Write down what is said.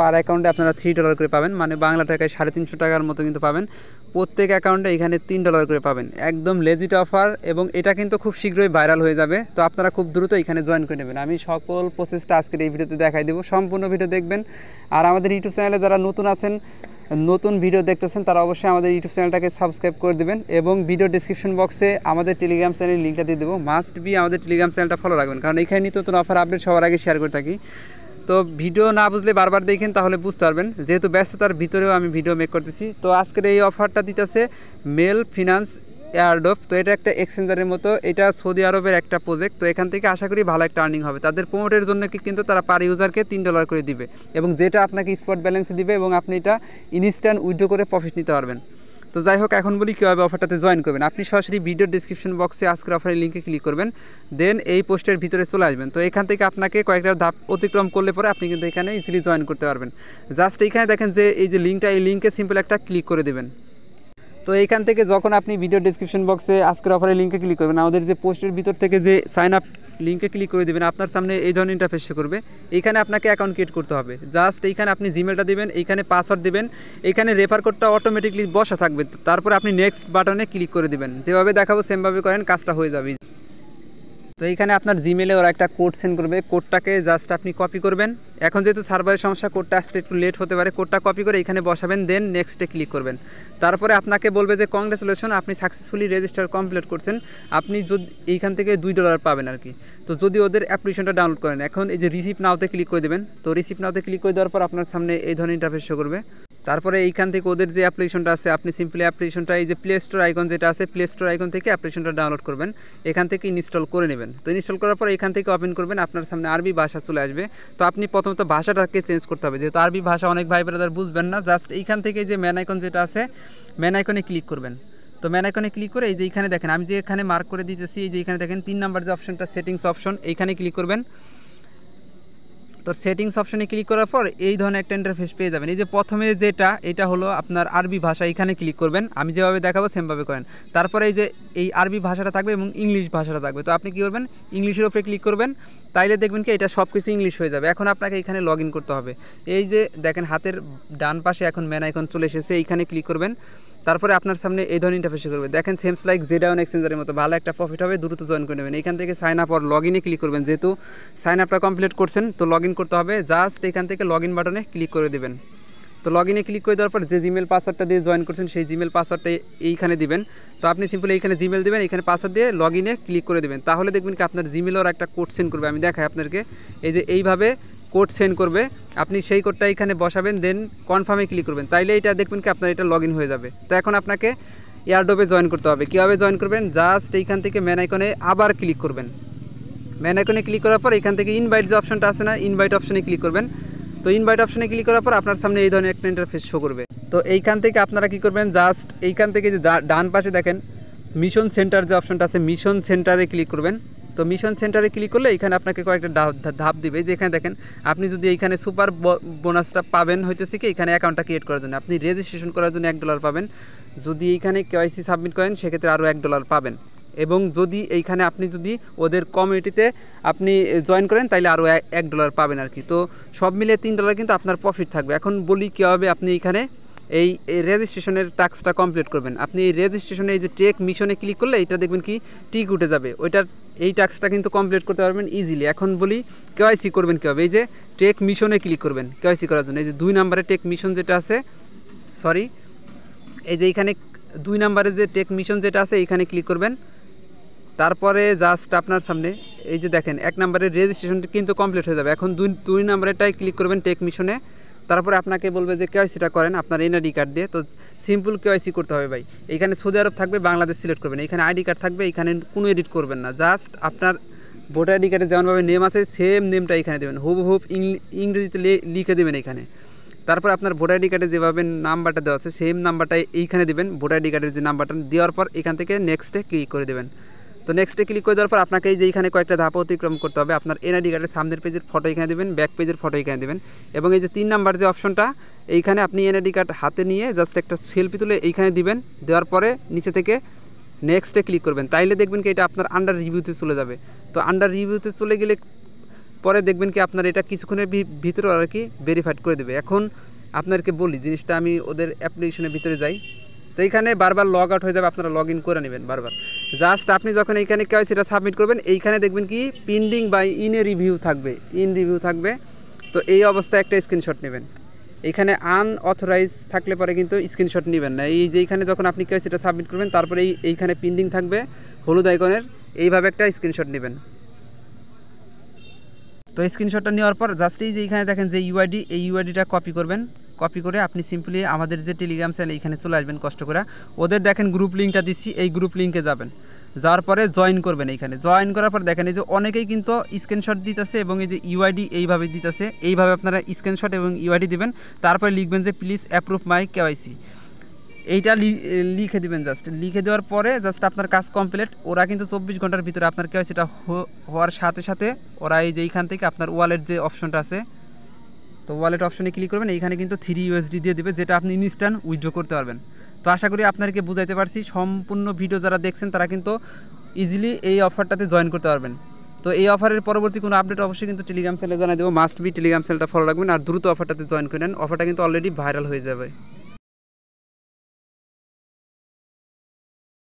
পার অ্যাকাউন্টে আপনারা three dollar করে পাবেন মানে বাংলা টাকায় সাড়ে তিনশো টাকার মতো কিন্তু পাবেন প্রত্যেক অ্যাকাউন্টে এখানে তিন ডলার করে পাবেন একদম লেজিট অফার এবং এটা কিন্তু খুব শীঘ্রই ভাইরাল হয়ে যাবে তো আপনারা খুব দ্রুত এখানে জয়েন করে নেবেন আমি সকল প্রসেসটা আজকের এই ভিডিওতে দেখাই দেবো সম্পূর্ণ ভিডিও দেখবেন আর আমাদের ইউটিউব চ্যানেলে যারা নতুন আছেন নতুন ভিডিও দেখতেছেন তারা অবশ্যই আমাদের ইউটিউব চ্যানেলটাকে সাবস্ক্রাইব করে দেবেন এবং ভিডিও ডিসক্রিপশন বক্সে আমাদের টেলিগ্রাম চ্যানেলের লিঙ্কটা দিয়ে দেবো মাস্ট বি আমাদের টেলিগ্রাম চ্যানেলটা ফলো রাখবেন কারণ এখানে নতুন অফার আপডেট সবার আগে শেয়ার করে থাকি তো ভিডিও না বুঝলে বারবার দেখেন তাহলে বুঝতে পারবেন যেহেতু ব্যস্ততার ভিতরেও আমি ভিডিও মেক করতেছি তো আজকের এই অফারটা দিতেছে মেল ফিনান্স এয়ারডপ তো এটা একটা এক্সচেঞ্জারের মতো এটা সৌদি আরবের একটা প্রজেক্ট তো এখান থেকে আশা করি ভালো একটা আর্নিং হবে তাদের প্রমোটের জন্য কিন্তু তারা পার ইউজারকে তিন ডলার করে দিবে এবং যেটা আপনাকে স্পট ব্যালেন্সে দিবে এবং আপনি এটা ইনস্ট্যান্ট উইথড্র করে প্রফিট নিতে পারবেন তো যাই হোক এখন বলি কীভাবে অফারটাতে জয়েন করবেন আপনি সরাসরি ভিডিও ডিসক্রিপশন বক্সে আজকের অফারের লিঙ্কে ক্লিক করবেন দেন এই পোস্টের ভিতরে চলে আসবেন তো এখান থেকে আপনাকে কয়েকটা ধাপ অতিক্রম করলে পরে আপনি কিন্তু এখানে ইজিলি জয়েন করতে পারবেন জাস্ট এখানে দেখেন যে এই যে লিঙ্কটা এই লিঙ্কে সিম্পল একটা ক্লিক করে দেবেন তো এইখান থেকে যখন আপনি ভিডিও ডিসক্রিপশন বক্সে আজকের অফারের লিঙ্কে ক্লিক করবেন আমাদের যে পোস্টের ভিতর থেকে যে সাইন আপ লিঙ্কে ক্লিক করে দেবেন আপনার সামনে এই ধরনের ইন্টারফেস করবে এইখানে আপনাকে অ্যাকাউন্ট ক্রিয়েট করতে হবে জাস্ট এইখানে আপনি জিমেলটা দেবেন এইখানে পাসওয়ার্ড দেবেন এখানে রেফার কোডটা অটোমেটিকলি বসা থাকবে তারপর আপনি নেক্সট বাটনে ক্লিক করে দেবেন যেভাবে দেখাবো সেমভাবে করেন কাজটা হয়ে যাবে তো এইখানে আপনার জিমেলে ওরা একটা কোড সেন্ড করবে কোডটাকে জাস্ট আপনি কপি করবেন এখন যেহেতু সার্ভারের সমস্যা কোডটা আসতে একটু লেট হতে পারে কোডটা কপি করে এখানে বসাবেন দেন নেক্সটে ক্লিক করবেন তারপরে আপনাকে বলবে যে কংগ্রেচুলেশন আপনি সাকসেসফুলি রেজিস্টার কমপ্লিট করছেন আপনি যদি এইখান থেকে দুই ডলার পাবেন আর কি তো যদি ওদের অ্যাপ্লিকেশনটা ডাউনলোড করেন এখন এই যে রিসিপ্ট নাওতে ক্লিক করে দেবেন তো রিসিপ্ট নাওতে ক্লিক করে দেওয়ার পর আপনার সামনে এই ধরনের ইন্টারফেস করবে তারপরে এইখান থেকে ওদের যে অ্যাপ্লিকেশনটা আছে আপনি সিম্পলি অ্যাপ্লিকেশনটা এই যে প্লে স্টোর আইকন যেটা আছে প্লে স্টোর আইকন থেকে অ্যাপ্লিকেশনটা ডাউনলোড করবেন এখান থেকে ইনস্টল করে নেবেন তো ইনস্টল করার পর এখান থেকে ওপেন করবেন আপনার সামনে আরবি ভাষা চলে আসবে তো আপনি প্রথমত ভাষাটাকে চেঞ্জ করতে হবে যেহেতু আরবি ভাষা অনেক ভাই ব্রাদার বুঝবেন না জাস্ট এইখান থেকে যে ম্যান আইকন যেটা আছে ম্যান আইকনে ক্লিক করবেন তো ম্যান আইকনে ক্লিক করে এই যে এখানে দেখেন আমি যে এখানে মার্ক করে দিতেছি এই যে এখানে দেখেন তিন নাম্বার যে অপশনটা সেটিংস অপশন এইখানে ক্লিক করবেন তো সেটিংস অপশানে ক্লিক করার পর এই ধরনের একটা ইন্টারফেস পেয়ে যাবেন এই যে প্রথমে যেটা এটা হলো আপনার আরবি ভাষা এখানে ক্লিক করবেন আমি যেভাবে দেখাবো সেমভাবে করেন তারপরে এই যে এই আরবি ভাষাটা থাকবে এবং ইংলিশ ভাষাটা থাকবে তো আপনি কী করবেন ইংলিশের ওপরে ক্লিক করবেন তাইলে দেখবেন কি এটা সব কিছু ইংলিশ হয়ে যাবে এখন আপনাকে এখানে লগ করতে হবে এই যে দেখেন হাতের ডান পাশে এখন ম্যান আইকন চলে এসেছে এইখানে ক্লিক করবেন তারপরে আপনার সামনে এই ধরনের ইন্টারফেস করবে দেখেন সেমস লাইক জেডাউন এক্সচেঞ্জের মতো ভালো একটা প্রফিট হবে দ্রুত জয়েন করে নেবেন এখান থেকে সাইন আপ আর লগ ইনে ক্লিক করবেন যেহেতু সাইন আপটা কমপ্লিট করছেন তো লগ করতে হবে জাস্ট এখান থেকে লগ বাটনে ক্লিক করে দেবেন তো লগ ইনে ক্লিক করে দেওয়ার পর যে জিমেল পাসওয়ার্ডটা দিয়ে জয়েন করছেন সেই জিমেল পাসওয়ার্ডটা এইখানে দিবেন তো আপনি সিম্পলি এইখানে জিমেল দেবেন এখানে পাসওয়ার্ড দিয়ে লগ ইনে ক্লিক করে দেবেন তাহলে দেখবেন কি আপনার জিমেলের একটা কোড সেন্ড করবে আমি দেখাই আপনাকে এই যে এইভাবে কোড সেন্ড করবে আপনি সেই কোডটা এখানে বসাবেন দেন কনফার্মে ক্লিক করবেন তাইলে এটা দেখবেন কি আপনার এটা লগ হয়ে যাবে তো এখন আপনাকে এয়ারডোপে জয়েন করতে হবে কীভাবে জয়েন করবেন জাস্ট এইখান থেকে ম্যান আইকনে আবার ক্লিক করবেন ম্যান আইকনে ক্লিক করার পর এখান থেকে ইনভাইট যে অপশনটা আছে না ইনভাইট অপশনে ক্লিক করবেন তো ইনভাইট অপশনে ক্লিক করার পর আপনার সামনে এই ধরনের একটা ইন্টারফেস শো করবে তো এইখান থেকে আপনারা কি করবেন জাস্ট এইখান থেকে যে ডান পাশে দেখেন মিশন সেন্টার যে অপশনটা আছে মিশন সেন্টারে ক্লিক করবেন তো মিশন সেন্টারে ক্লিক করলে এখানে আপনাকে কয়েকটা ধাপ দিবে যে এখানে দেখেন আপনি যদি এইখানে সুপার বোনাসটা পাবেন হইতেছে কি এখানে অ্যাকাউন্টটা ক্রিয়েট করার জন্য আপনি রেজিস্ট্রেশন করার জন্য এক ডলার পাবেন যদি এইখানে কেওয়াইসি সাবমিট করেন সেক্ষেত্রে আরও এক ডলার পাবেন এবং যদি এইখানে আপনি যদি ওদের কমিউনিটিতে আপনি জয়েন করেন তাহলে আরও এক ডলার পাবেন আর কি তো সব মিলে তিন ডলার কিন্তু আপনার প্রফিট থাকবে এখন বলি কীভাবে আপনি এইখানে এই রেজিস্ট্রেশনের টাস্কটা কমপ্লিট করবেন আপনি এই রেজিস্ট্রেশনে এই যে টেক মিশনে ক্লিক করলে এটা দেখবেন কি টিক উঠে যাবে ওইটার এই টাস্কটা কিন্তু কমপ্লিট করতে পারবেন ইজিলি এখন বলি কেওয়াইসি করবেন কীভাবে এই যে টেক মিশনে ক্লিক করবেন কেওয়াইসি করার জন্য এই যে দুই নাম্বারে টেক মিশন যেটা আছে সরি এই যে এখানে দুই নাম্বারে যে টেক মিশন যেটা আছে এখানে ক্লিক করবেন তারপরে জাস্ট আপনার সামনে এই যে দেখেন এক নাম্বারের রেজিস্ট্রেশনটা কিন্তু কমপ্লিট হয়ে যাবে এখন দুই দুই নাম্বারেরটাই ক্লিক করবেন টেক মিশনে তারপরে আপনাকে বলবে যে কেওয়াইসিটা করেন আপনার এনআইডি কার্ড দিয়ে তো সিম্পল কেওয়াইসি করতে হবে ভাই এখানে সৌদি আরব থাকবে বাংলাদেশ সিলেক্ট করবেন এখানে আইডি কার্ড থাকবে এখানে কোনো এডিট করবেন না জাস্ট আপনার ভোটার আইডি কার্ডে যেমনভাবে নেম আছে সেম নেমটা এখানে দেবেন হুব হুব ইংরেজিতে লিখে দেবেন এখানে তারপর আপনার ভোটার আইডি কার্ডে যেভাবে নাম্বারটা দেওয়া আছে সেম নাম্বারটা এইখানে দেবেন ভোটার আইডি কার্ডের যে নাম্বারটা দেওয়ার পর এখান থেকে নেক্সটে ক্লিক করে দেবেন তো নেক্সটে ক্লিক করে দেওয়ার পর আপনাকে এই যে এখানে কয়েকটা ধাপ অতিক্রম করতে হবে আপনার এনআইডি কার্ডের সামনের পেজের ফটো এখানে দেবেন ব্যাক পেজের ফটো এখানে দেবেন এবং এই যে তিন নাম্বার যে অপশনটা এইখানে আপনি এনআইডি কার্ড হাতে নিয়ে জাস্ট একটা সেলফি তুলে এইখানে দিবেন দেওয়ার পরে নিচে থেকে নেক্সটে ক্লিক করবেন তাইলে দেখবেন কি এটা আপনার আন্ডার রিভিউতে চলে যাবে তো আন্ডার রিভিউতে চলে গেলে পরে দেখবেন কি আপনার এটা কিছুক্ষণের ভিতরে আর কি ভেরিফাইড করে দেবে এখন আপনাদেরকে বলি জিনিসটা আমি ওদের অ্যাপ্লিকেশনের ভিতরে যাই তো এইখানে বারবার লগ আউট হয়ে যাবে আপনারা লগ ইন করে নেবেন বারবার জাস্ট আপনি যখন এইখানে কেউ সেটা সাবমিট করবেন এইখানে দেখবেন কি পিন্ডিং বা ইনে রিভিউ থাকবে ইন রিভিউ থাকবে তো এই অবস্থায় একটা স্ক্রিনশট নেবেন এখানে আনঅথরাইজ থাকলে পরে কিন্তু স্ক্রিনশট নেবেন না এই যে এইখানে যখন আপনি কেউ সেটা সাবমিট করবেন তারপরে এইখানে পিন্ডিং থাকবে হলুদ আইকনের এইভাবে একটা স্ক্রিনশট নেবেন তো স্ক্রিনশটটা নেওয়ার পর জাস্ট এই যে এখানে দেখেন যে ইউআইডি এই ইউআইডিটা কপি করবেন কপি করে আপনি সিম্পলি আমাদের যে টেলিগ্রাম চ্যানেল এখানে চলে আসবেন কষ্ট করে ওদের দেখেন গ্রুপ লিঙ্কটা দিচ্ছি এই গ্রুপ লিঙ্কে যাবেন যাওয়ার পরে জয়েন করবেন এইখানে জয়েন করার পর দেখেন এই যে অনেকেই কিন্তু স্ক্রিনশট দিতেছে এবং এই যে ইউআইডি e এইভাবে দিতেছে এইভাবে আপনারা স্ক্রিনশট এবং ইউআইডি e দেবেন তারপরে লিখবেন যে প্লিজ অ্যাপ্রুভ মাই কেওয়াইসি এইটা লিখে দিবেন জাস্ট লিখে দেওয়ার পরে জাস্ট আপনার কাজ কমপ্লিট ওরা কিন্তু চব্বিশ ঘন্টার ভিতরে আপনার কেওয়াইসিটা হওয়ার সাথে সাথে ওরা এই যে এইখান থেকে আপনার ওয়ালেট যে অপশনটা আছে তো ওয়ালেট অপশনে ক্লিক করবেন এইখানে কিন্তু থ্রি ইউএসডি দিয়ে দেবে যেটা আপনি ইনস্ট্যান্ট উইথড্র করতে পারবেন তো আশা করি আপনাদেরকে বুঝাইতে পারছি সম্পূর্ণ ভিডিও যারা দেখছেন তারা কিন্তু ইজিলি এই অফারটাতে জয়েন করতে পারবেন তো এই অফারের পরবর্তী কোনো আপডেট অবশ্যই কিন্তু টেলিগ্রাম চ্যানেলে জানাই দেবো মাস্ট বি টেলিগ্রাম চ্যানেলটা ফলো রাখবেন আর দ্রুত অফারটাতে জয়েন করে নেন অফারটা কিন্তু অলরেডি ভাইরাল হয়ে যাবে